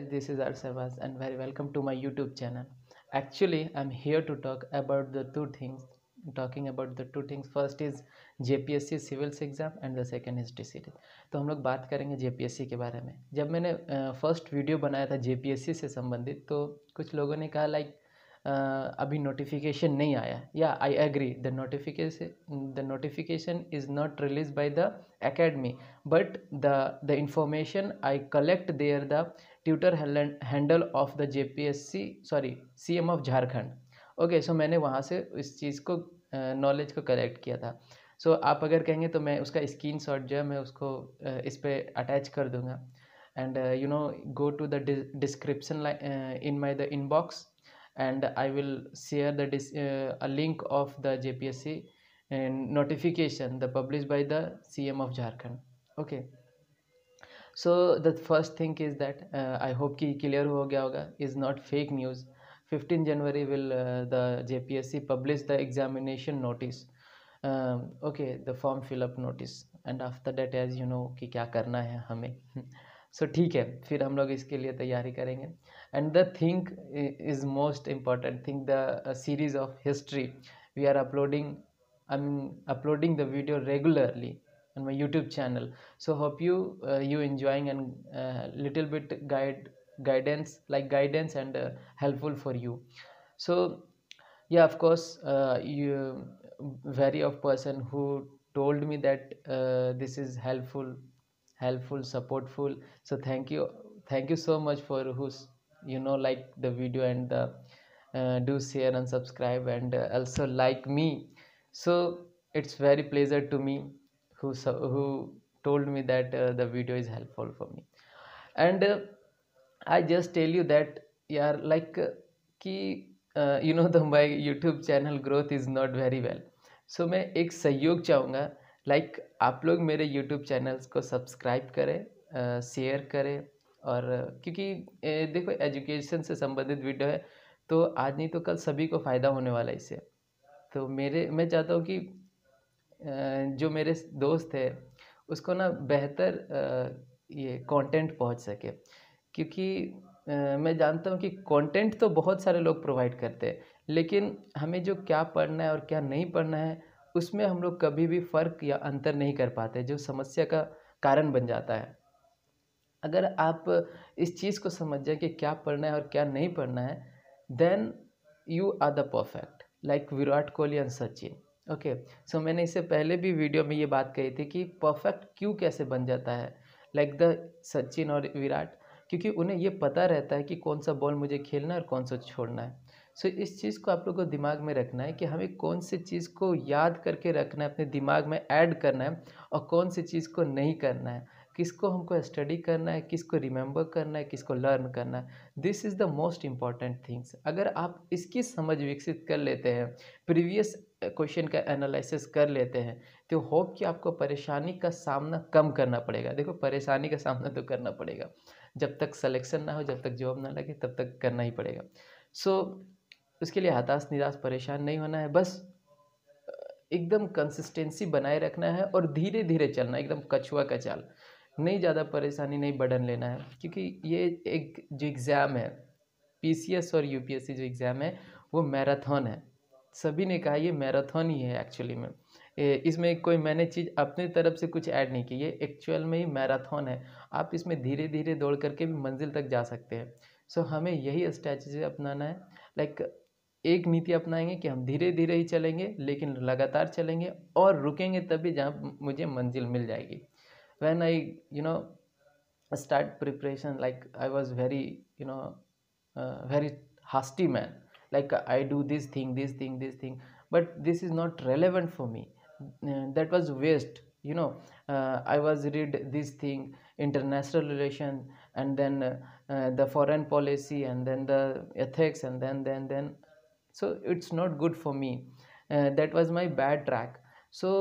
guys this is Arsavas and very welcome to my YouTube channel actually I'm here to talk about the two things talking about the two things first is JPSC civils exam and the second is TCT तो हम लोग बात करेंगे JPSC के बारे में जब मैंने फर्स्ट वीडियो बनाया था JPSC से संबंधित तो कुछ लोगों ने कहा लाइक अभी नोटिफिकेशन नहीं आया या I agree the notification the notification is not release by the academy but the the information I collect there the tutor handle of the J sorry C of Jharkhand okay so मैंने वहाँ से इस चीज़ को knowledge को collect किया था सो so, आप अगर कहेंगे तो मैं उसका स्क्रीन शॉट जो है मैं उसको इस पर अटैच कर दूँगा and you know go to the description in my the inbox and I will share the uh, a link of the JPSC and notification the published by the CM of Jharkhand okay so the first thing is that uh, I hope ki clear ho gaya hoga is not fake news 15 January will uh, the JPSC publish the examination notice um, okay the form fill up notice and after that as you know ki kya karna hai hame so ठीक है फिर हम लोग इसके लिए तैयारी करेंगे and the think is most important think the series of history we are uploading I mean uploading the video regularly and my YouTube channel so hope you you enjoying and little bit guide guidance like guidance and helpful for you so yeah of course you very of person who told me that this is helpful helpful supportful so thank you thank you so much for who's you know like the video and the uh, do share and subscribe and uh, also like me so it's very pleasure to me who who told me that uh, the video is helpful for me and uh, i just tell you that yeah like ki uh, you know the my youtube channel growth is not very well so main ek sahyog chahunga like आप लोग मेरे YouTube channels को subscribe करें share करें और क्योंकि ए, देखो education से संबंधित वीडियो है तो आज नहीं तो कल सभी को फ़ायदा होने वाला है इससे तो मेरे मैं चाहता हूँ कि जो मेरे दोस्त है उसको ना बेहतर ये कंटेंट पहुँच सके क्योंकि मैं जानता हूँ कि कंटेंट तो बहुत सारे लोग प्रोवाइड करते हैं लेकिन हमें जो क्या पढ़ना है और क्या नहीं पढ़ना है उसमें हम लोग कभी भी फ़र्क या अंतर नहीं कर पाते जो समस्या का कारण बन जाता है अगर आप इस चीज़ को समझ जाए कि क्या पढ़ना है और क्या नहीं पढ़ना है then you are the perfect like Virat Kohli and Sachin okay so मैंने इससे पहले भी वीडियो में ये बात कही थी कि परफेक्ट क्यों कैसे बन जाता है लाइक द सचिन और विराट क्योंकि उन्हें ये पता रहता है कि कौन सा बॉल मुझे खेलना है और कौन सा छोड़ना है सो so, इस चीज़ को आप लोगों को दिमाग में रखना है कि हमें कौन सी चीज़ को याद करके रखना है अपने दिमाग में ऐड करना है और कौन सी चीज़ को नहीं करना है किसको हमको स्टडी करना है किसको रिमेंबर करना है किसको लर्न करना है this is the most important things अगर आप इसकी समझ विकसित कर लेते हैं प्रीवियस क्वेश्चन का एनालिसिस कर लेते हैं तो होप कि आपको परेशानी का सामना कम करना पड़ेगा देखो परेशानी का सामना तो करना पड़ेगा जब तक सलेक्शन ना हो जब तक जॉब ना लगे तब तक करना ही पड़ेगा सो so, उसके लिए हताश निराश परेशान नहीं होना है बस एकदम कंसिस्टेंसी बनाए रखना है और धीरे धीरे चलना एकदम कछुआ का चाल नहीं ज़्यादा परेशानी नहीं बर्डन लेना है क्योंकि ये एक जो एग्ज़ाम है पीसीएस और यूपीएससी जो एग्ज़ाम है वो मैराथन है सभी ने कहा ये मैराथन ही है एक्चुअली में इसमें कोई मैंने चीज़ अपने तरफ से कुछ ऐड नहीं की ये एक्चुअल में ही मैराथन है आप इसमें धीरे धीरे दौड़ करके भी मंजिल तक जा सकते हैं सो हमें यही स्ट्रैटी अपनाना है लाइक एक नीति अपनाएंगे कि हम धीरे धीरे ही चलेंगे लेकिन लगातार चलेंगे और रुकेंगे तभी जहाँ मुझे मंजिल मिल जाएगी when I you know start preparation like I was very you know very hasty man like I do this thing this thing this thing but this is not relevant for me that was waste you know I was read this thing international relation and then the foreign policy and then the ethics and then then then so it's not good for me uh, that was my bad track so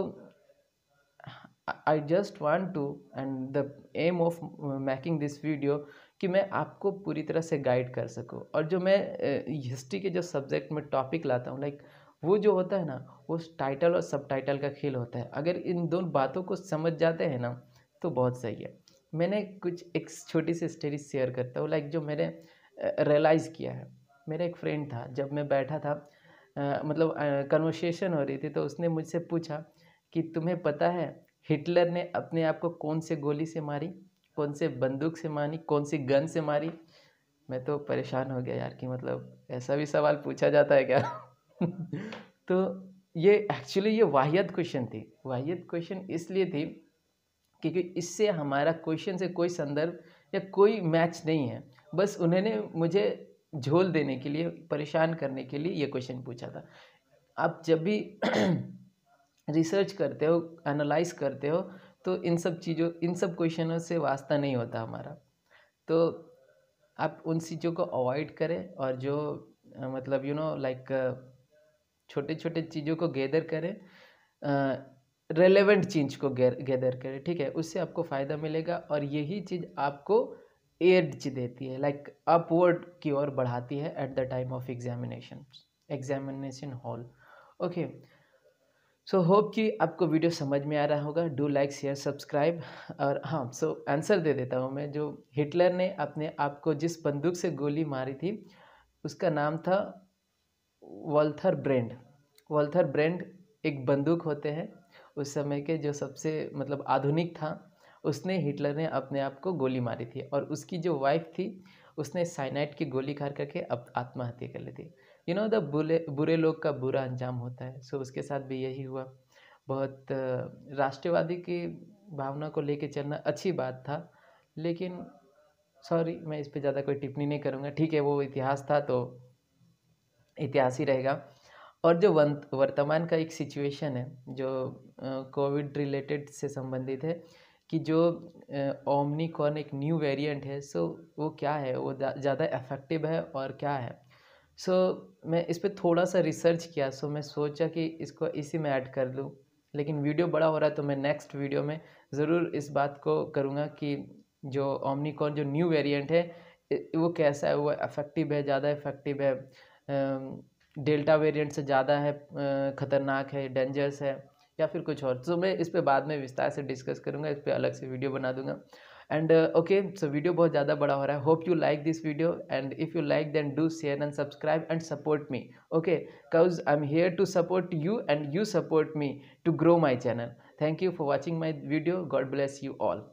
I just want to and the aim of making this video कि मैं आपको पूरी तरह से guide कर सकूँ और जो मैं हिस्ट्री uh, के जो सब्जेक्ट में टॉपिक लाता हूँ लाइक वो जो होता है ना वो टाइटल और सब टाइटल का खेल होता है अगर इन दोनों बातों को समझ जाते हैं ना तो बहुत सही है मैंने कुछ एक छोटी सी स्टोरी शेयर करता हूँ लाइक जो मैंने रियलाइज़ uh, किया है मेरा एक फ्रेंड था जब मैं बैठा था आ, मतलब कन्वर्सेशन हो रही थी तो उसने मुझसे पूछा कि तुम्हें पता है हिटलर ने अपने आप को कौन से गोली से मारी कौन से बंदूक से मारी कौन सी गन से मारी मैं तो परेशान हो गया यार कि मतलब ऐसा भी सवाल पूछा जाता है क्या तो ये एक्चुअली ये वाहियत क्वेश्चन थी वाहियत क्वेश्चन इसलिए थी क्योंकि इससे हमारा क्वेश्चन से कोई संदर्भ या कोई मैच नहीं है बस उन्होंने मुझे झोल देने के लिए परेशान करने के लिए ये क्वेश्चन पूछा था आप जब भी रिसर्च करते हो एनालाइज करते हो तो इन सब चीज़ों इन सब क्वेश्चनों से वास्ता नहीं होता हमारा तो आप उन चीज़ों को अवॉइड करें और जो मतलब यू नो लाइक छोटे छोटे चीज़ों को गैदर करें रेलेवेंट चीज़ को गैदर करें ठीक है उससे आपको फ़ायदा मिलेगा और यही चीज़ आपको एज देती है लाइक अपवर्ड की ओर बढ़ाती है at the time of examination examination hall okay so hope कि आपको वीडियो समझ में आ रहा होगा डू लाइक शेयर सब्सक्राइब और हाँ सो so, आंसर दे देता हूँ मैं जो हिटलर ने अपने आप को जिस बंदूक से गोली मारी थी उसका नाम था वॉल्थर ब्रेंड वल्थर ब्रेंड एक बंदूक होते हैं उस समय के जो सबसे मतलब आधुनिक था उसने हिटलर ने अपने आप को गोली मारी थी और उसकी जो वाइफ थी उसने साइनाइट की गोली खा करके अब आत्महत्या कर ली थी यू नो द बुरे बुरे लोग का बुरा अंजाम होता है सो उसके साथ भी यही हुआ बहुत राष्ट्रवादी की भावना को लेके चलना अच्छी बात था लेकिन सॉरी मैं इस पर ज़्यादा कोई टिप्पणी नहीं करूँगा ठीक है वो इतिहास था तो इतिहास ही रहेगा और जो वर्तमान का एक सिचुएशन है जो कोविड रिलेटेड से संबंधित है कि जो ओमनीकॉर्न एक न्यू वेरिएंट है सो वो क्या है वो ज़्यादा इफेक्टिव है और क्या है सो मैं इस पर थोड़ा सा रिसर्च किया सो मैं सोचा कि इसको इसी में ऐड कर लूँ लेकिन वीडियो बड़ा हो रहा है तो मैं नेक्स्ट वीडियो में ज़रूर इस बात को करूँगा कि जो ओमनीकॉर्न जो न्यू वेरिएंट है वो कैसा है वो इफेक्टिव है ज़्यादा इफेक्टिव है डेल्टा वेरिएंट से ज़्यादा है ख़तरनाक है डेंजरस है या फिर कुछ और तो मैं इस पर बाद में विस्तार से डिस्कस करूँगा इस पर अलग से वीडियो बना दूंगा एंड ओके सो वीडियो बहुत ज़्यादा बड़ा हो रहा है hope you like this video and if you like then do share and subscribe and support me okay cause I am here to support you and you support me to grow my channel thank you for watching my video God bless you all